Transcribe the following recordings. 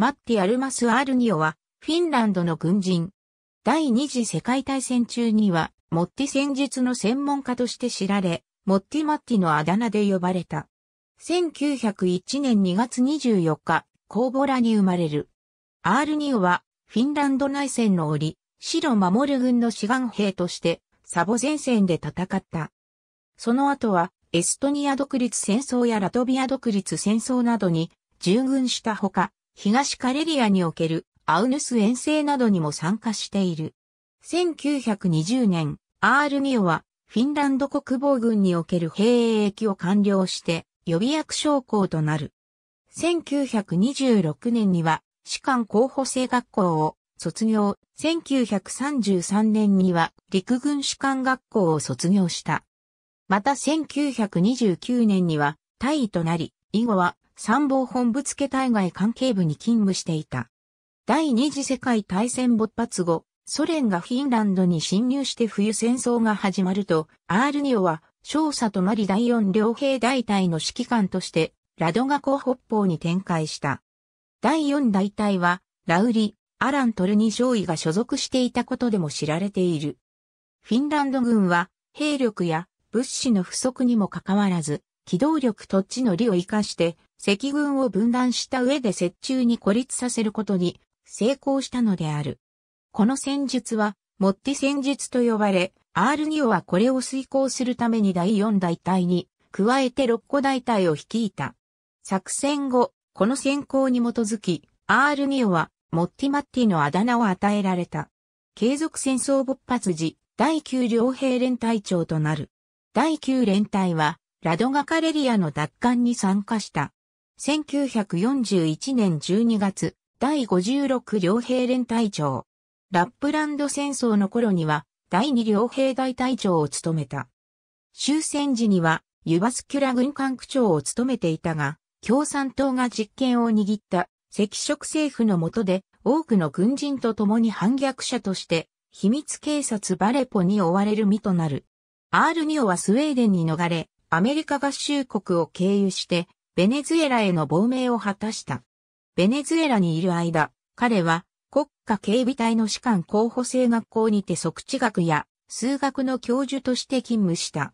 マッティ・アルマス・アールニオは、フィンランドの軍人。第二次世界大戦中には、モッティ戦術の専門家として知られ、モッティ・マッティのあだ名で呼ばれた。1901年2月24日、コーボラに生まれる。アールニオは、フィンランド内戦の折、白守る軍の志願兵として、サボ前線で戦った。その後は、エストニア独立戦争やラトビア独立戦争などに従軍したほか、東カレリアにおけるアウヌス遠征などにも参加している。1920年、アールニオはフィンランド国防軍における兵役を完了して予備役将校となる。1926年には士官候補生学校を卒業、1933年には陸軍士官学校を卒業した。また1929年には大尉となり、以後は参謀本部付対外関係部に勤務していた。第二次世界大戦勃発後、ソ連がフィンランドに侵入して冬戦争が始まると、アールニオは、少佐とマリ第四両兵大隊の指揮官として、ラドガコ北方に展開した。第四大隊は、ラウリ、アラン・トルニ上尉が所属していたことでも知られている。フィンランド軍は、兵力や物資の不足にもかかわらず、機動力と地の利を活かして、赤軍を分断した上で雪中に孤立させることに成功したのである。この戦術は、モッティ戦術と呼ばれ、アールニオはこれを遂行するために第四大隊に、加えて六個大隊を率いた。作戦後、この先行に基づき、アールニオは、モッティマッティのあだ名を与えられた。継続戦争勃発時、第9両兵連隊長となる。第9連隊は、ラドガカレリアの奪還に参加した。1941年12月、第56両兵連隊長。ラップランド戦争の頃には、第2両兵大隊長を務めた。終戦時には、ユバスキュラ軍管区長を務めていたが、共産党が実権を握った赤色政府の下で、多くの軍人と共に反逆者として、秘密警察バレポに追われる身となる。ニオはスウェーデンに逃れ、アメリカ合衆国を経由して、ベネズエラへの亡命を果たした。ベネズエラにいる間、彼は国家警備隊の士官候補生学校にて即地学や数学の教授として勤務した。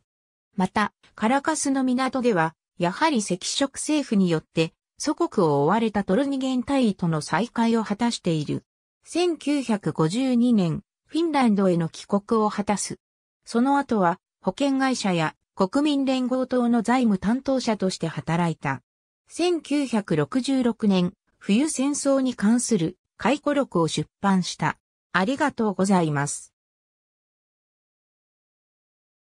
また、カラカスの港では、やはり赤色政府によって祖国を追われたトルニゲン隊との再会を果たしている。1952年、フィンランドへの帰国を果たす。その後は、保険会社や国民連合党の財務担当者として働いた。1966年、冬戦争に関する回顧録を出版した。ありがとうございます。